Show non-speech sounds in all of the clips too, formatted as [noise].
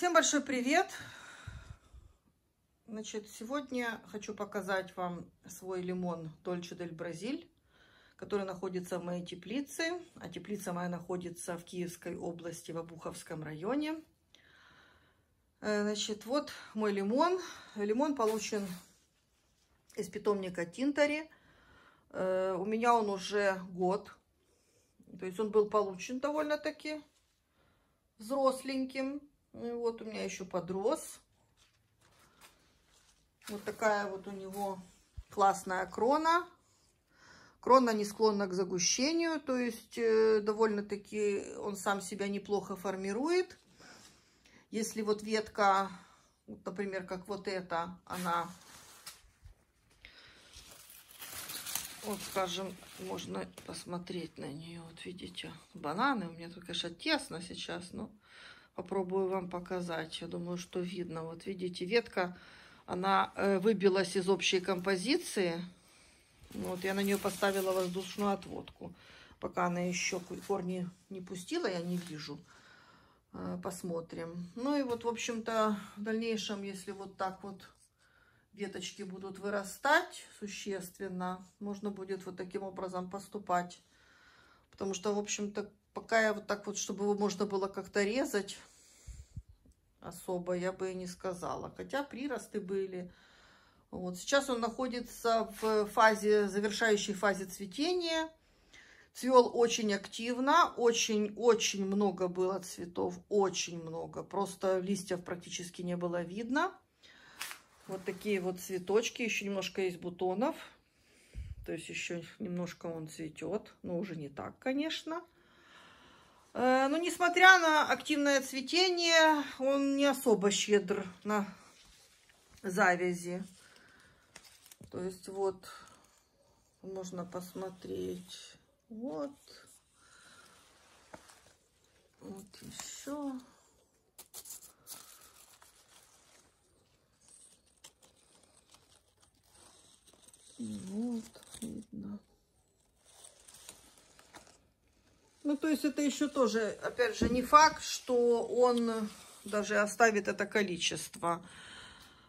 Всем большой привет! Значит, сегодня хочу показать вам свой лимон Дольче Дель Бразиль, который находится в моей теплице. А теплица моя находится в Киевской области, в Обуховском районе. Э, значит, вот мой лимон. Лимон получен из питомника Тинтари. Э, у меня он уже год. То есть он был получен довольно-таки взросленьким. Ну и вот у меня еще подрос. Вот такая вот у него классная крона. Крона не склонна к загущению, то есть э, довольно-таки он сам себя неплохо формирует. Если вот ветка, вот, например, как вот эта, она, вот скажем, можно посмотреть на нее, вот видите, бананы, у меня только конечно, тесно сейчас, но Попробую вам показать. Я думаю, что видно. Вот видите, ветка, она э, выбилась из общей композиции. Вот я на нее поставила воздушную отводку. Пока она еще корни не пустила, я не вижу. Э, посмотрим. Ну и вот, в общем-то, в дальнейшем, если вот так вот веточки будут вырастать существенно, можно будет вот таким образом поступать. Потому что, в общем-то, пока я вот так вот, чтобы его можно было как-то резать, особо, я бы и не сказала. Хотя приросты были. Вот. Сейчас он находится в фазе, завершающей фазе цветения. Цвел очень активно, очень-очень много было цветов, очень много. Просто листьев практически не было видно. Вот такие вот цветочки, еще немножко есть бутонов. То есть еще немножко он цветет, но уже не так, конечно. Э, Но ну, несмотря на активное цветение, он не особо щедр на завязи. То есть вот, можно посмотреть. Вот. Вот еще. Вот. Ну, то есть это еще тоже, опять же, не факт, что он даже оставит это количество.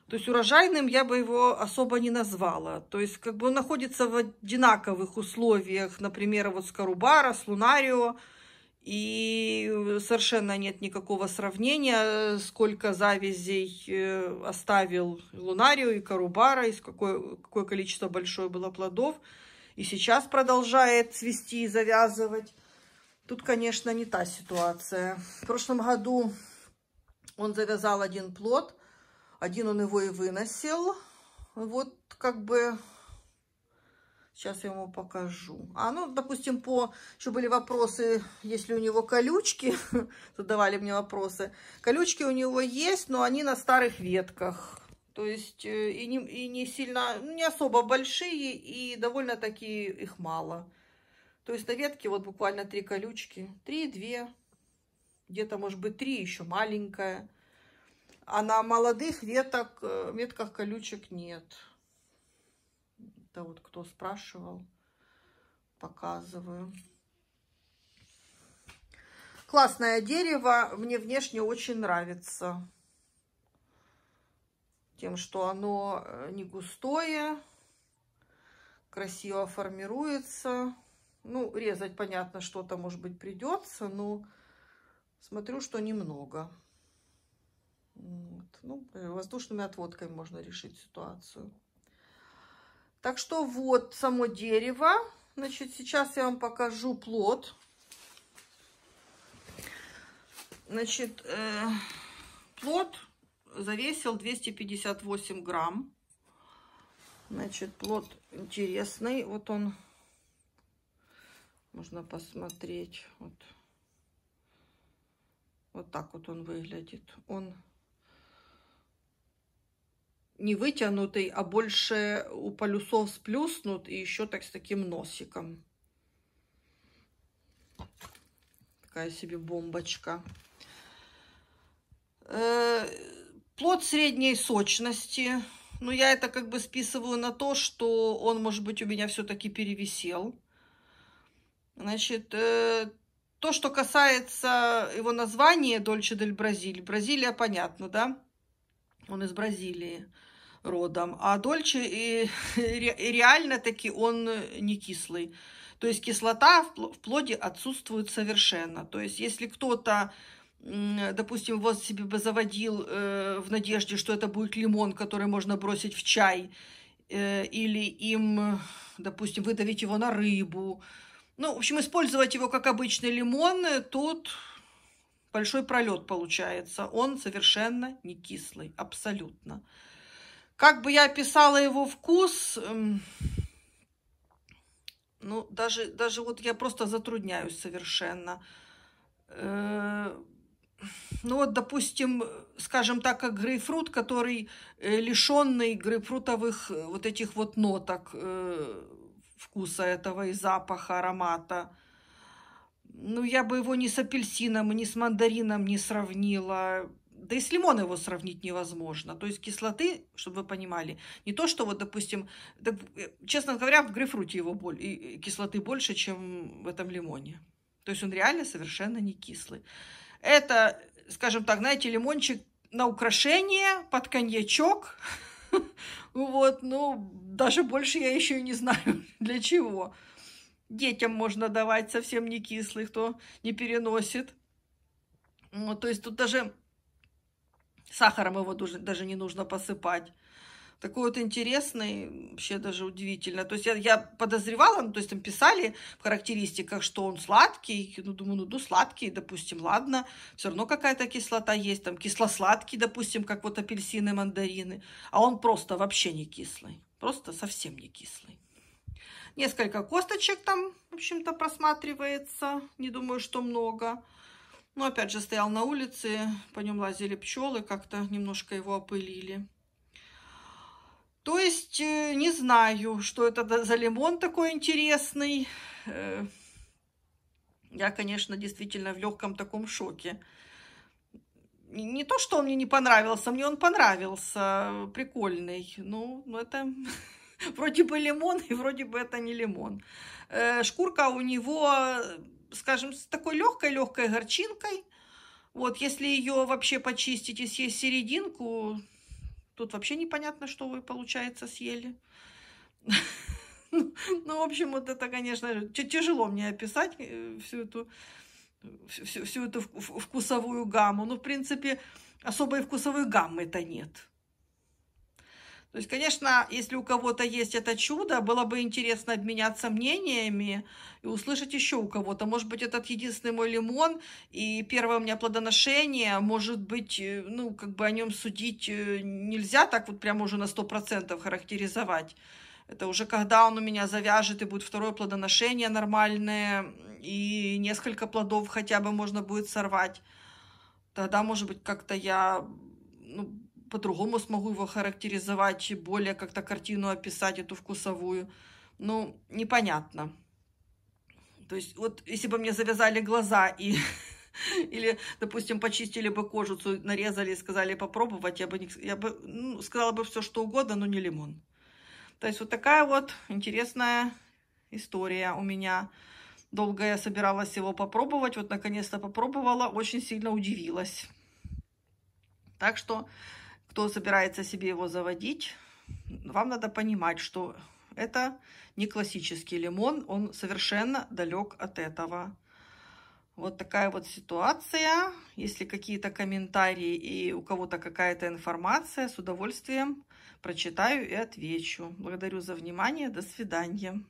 То есть урожайным я бы его особо не назвала. То есть как бы он находится в одинаковых условиях, например, вот с Карубара, с Лунарио, и совершенно нет никакого сравнения, сколько завязей э, оставил Лунарио и Карубара, и какое, какое количество большое было плодов. И сейчас продолжает цвести и завязывать. Тут, конечно, не та ситуация. В прошлом году он завязал один плод, один он его и выносил. Вот как бы... Сейчас я ему покажу. А, ну, допустим, по... Еще были вопросы, есть ли у него колючки. [laughs] Задавали мне вопросы. Колючки у него есть, но они на старых ветках. То есть э, и не, и не сильно, не особо большие, и довольно-таки их мало. То есть на ветке вот буквально три колючки. Три, две, где-то может быть три, еще маленькая. А на молодых веток, ветках э, колючек нет. Это вот кто спрашивал, показываю. Классное дерево, мне внешне очень нравится. Тем, что оно э, не густое, красиво формируется. Ну, резать, понятно, что-то, может быть, придется, но смотрю, что немного. Вот. Ну, э, воздушными отводками можно решить ситуацию. Так что вот само дерево. Значит, сейчас я вам покажу плод. Значит, э, плод завесил 258 грамм. Значит, плод интересный. Вот он можно посмотреть. Вот. вот так вот он выглядит. Он не вытянутый, а больше у полюсов сплюснут и еще так с таким носиком. Такая себе бомбочка. Э, плод средней сочности. Но ну, я это как бы списываю на то, что он, может быть, у меня все-таки перевисел. Значит, э, то, что касается его названия Дольче дель Бразилии. Бразилия, понятно, да? Он из Бразилии родом. А Дольче и, и реально таки он не кислый. То есть кислота в плоде отсутствует совершенно. То есть если кто-то допустим, вот себе бы заводил э, в надежде, что это будет лимон, который можно бросить в чай, э, или им, допустим, выдавить его на рыбу, ну, в общем, использовать его как обычный лимон, э, тут большой пролет получается. Он совершенно не кислый, абсолютно. Как бы я описала его вкус, эм, ну, даже, даже вот я просто затрудняюсь совершенно. Э, ну вот, допустим, скажем так, как грейпфрут, который э, лишенный грейпфрутовых вот этих вот ноток, вкуса этого и запаха, аромата. Ну, я бы его ни с апельсином, ни с мандарином не сравнила. Да и с лимоном его сравнить невозможно. То есть кислоты, чтобы вы понимали, не то, что вот, допустим, так, э, честно говоря, в грейпфруте его боль, и кислоты больше, чем в этом лимоне. То есть он реально совершенно не кислый. Это, скажем так, знаете, лимончик на украшение, под коньячок [laughs] – [laughs] Вот, ну, даже больше я еще и не знаю, [laughs] для чего. Детям можно давать совсем не кислый, кто не переносит. Ну, то есть тут даже сахаром его даже не нужно посыпать такой вот интересный, вообще даже удивительно. То есть я, я подозревала, ну, то есть там писали в характеристиках, что он сладкий, ну, думаю, ну, ну сладкий, допустим, ладно, все равно какая-то кислота есть, там кисло-сладкий, допустим, как вот апельсины, мандарины, а он просто вообще не кислый, просто совсем не кислый. Несколько косточек там, в общем-то, просматривается, не думаю, что много. Но опять же стоял на улице, по нем лазили пчелы, как-то немножко его опылили. То есть, э, не знаю, что это за лимон такой интересный. Э, я, конечно, действительно в легком таком шоке. Не то, что он мне не понравился, мне он понравился, прикольный. Ну, ну это [laughs] вроде бы лимон, и вроде бы это не лимон. Э, шкурка у него, скажем, с такой легкой-легкой горчинкой. Вот, если ее вообще почистить и съесть серединку, Тут вообще непонятно, что вы, получается, съели. [laughs] Ну, ну, в общем, вот это, конечно, тяжело мне описать э, всю эту, всю, всю эту вкусовую гамму. Но, ну, в принципе, особой вкусовой гаммы-то нет. То есть, конечно, если у кого-то есть это чудо, было бы интересно обменяться мнениями и услышать еще у кого-то. Может быть, этот единственный мой лимон и первое у меня плодоношение, может быть, э, ну, как бы о нем судить э, нельзя так вот прямо уже на 100% характеризовать. Это уже когда он у меня завяжет и будет второе плодоношение нормальное, и несколько плодов хотя бы можно будет сорвать. Тогда, может быть, как-то я ну, по-другому смогу его характеризовать, и более как-то картину описать, эту вкусовую. Ну, непонятно. То есть, вот если бы мне завязали глаза и [laughs] или, допустим, почистили бы кожицу, нарезали и сказали попробовать, я бы, не, я бы ну, сказала бы все, что угодно, но не лимон. То есть вот такая вот интересная история у меня. Долго я собиралась его попробовать, вот наконец-то попробовала, очень сильно удивилась. Так что кто собирается себе его заводить, вам надо понимать, что это не классический лимон, он совершенно далек от этого. Вот такая вот ситуация. Если какие-то комментарии и у кого-то какая-то информация, с удовольствием прочитаю и отвечу. Благодарю за внимание. До свидания.